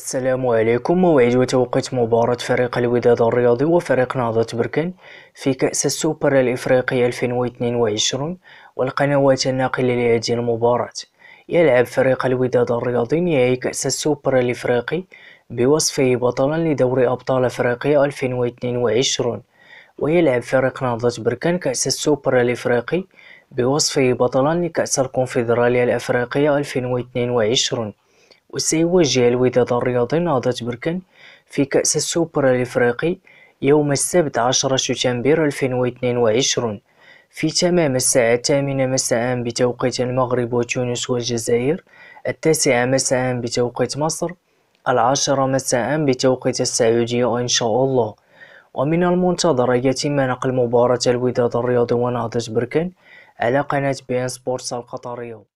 السلام عليكم موعد وتوقيت مباراة فريق الوداد الرياضي وفريق نهضة بركان في كأس السوبر الإفريقي 2022 والقنوات الناقلة لهذه المباراة يلعب فريق الوداد الرياضي نهائي كأس السوبر الإفريقي بوصفه بطلا لدوري أبطال أفريقيا 2022 ويلعب فريق نهضة بركان كأس السوبر الإفريقي بوصفه بطلا لكأس الكونفدرالية الأفريقية 2022 وسيواجه الوداد الرياضي نهضة بركان في كأس السوبر الإفريقي يوم السبت 10 شتنبر 2022 في تمام الساعة الثامنة مساء بتوقيت المغرب وتونس والجزائر التاسعة مساء بتوقيت مصر العاشرة مساء بتوقيت السعودية إن شاء الله ومن المنتظر يتم نقل مباراة الوداد الرياضي ونهضة بركان على قناة بي ان سبورتس القطرية